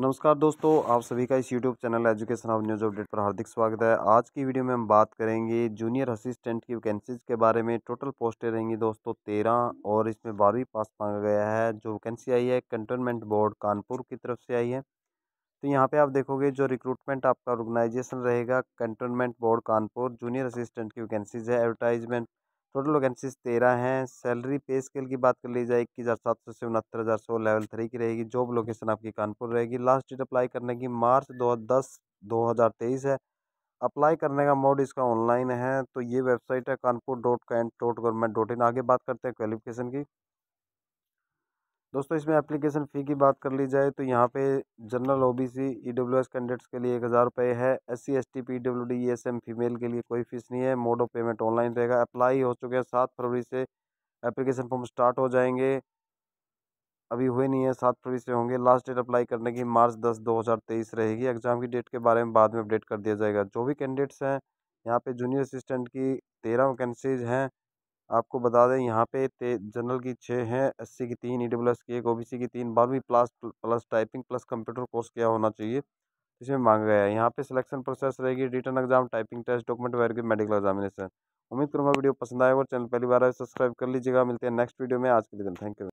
नमस्कार दोस्तों आप सभी का इस YouTube channel education of news update पर हार्दिक स्वागत है आज की वीडियो में हम बात करेंगे जूनियर असिस्टेंट की वैकेंसीज के बारे में टोटल पोस्टें रहेंगी दोस्तों तेरह और इसमें बारहवीं पास मांगा गया है जो वैकेंसी आई है कंटोनमेंट बोर्ड कानपुर की तरफ से आई है तो यहाँ पर आप देखोगे जो रिक्रूटमेंट आपका ऑर्गेनाइजेशन रहेगा cantonment board Kanpur junior assistant की वैकेंसीज है एडवर्टाइजमेंट टोटल वैकेंसीज तेरह हैं सैलरी पे स्केल की बात कर ली जाए इक्कीस हज़ार सात सौ से उनहत्तर हज़ार सौ लेवल थ्री की रहेगी जॉब लोकेशन आपकी कानपुर रहेगी लास्ट डेट अप्लाई करने की मार्च दो दस दो हज़ार तेईस है अप्लाई करने का मोड इसका ऑनलाइन है तो ये वेबसाइट है Kanpur dot can dot government dot in आगे बात करते हैं क्वालिफिकेशन की दोस्तों इसमें एप्लीकेशन फ़ी की बात कर ली जाए तो यहाँ पे general O B C E W S candidates के लिए एक हज़ार रुपये है S C S T P W D E S M female के लिए कोई फीस नहीं है मोड ऑफ पेमेंट ऑनलाइन रहेगा अप्लाई हो चुके हैं सात फरवरी से एप्लीकेशन फॉर्म स्टार्ट हो जाएंगे अभी हुए नहीं है सात फरवरी से होंगे लास्ट डेट अप्लाई करने की मार्च दस दो हज़ार तेईस रहेगी एग्ज़ाम की डेट के बारे में बाद में अपडेट कर दिया जाएगा जो भी कैंडिडेट्स हैं यहाँ पर जूनियर असिस्टेंट की तेरह वैकेंसीज हैं आपको बता दें यहाँ पे जनरल की छः हैं एससी की तीन ई एस की एक ओबीसी की तीन बारहवीं plus plus typing plus computer course किया होना चाहिए इसमें मांगा गया है यहाँ पे सिलेक्शन प्रोसेस रहेगी written exam typing test document verification medical examination उम्मीद करूँगा वीडियो पसंद आएगा और चैनल पहली बार सब्सक्राइब कर लीजिएगा मिलते हैं नेक्स्ट वीडियो में आज के लिए थैंक यू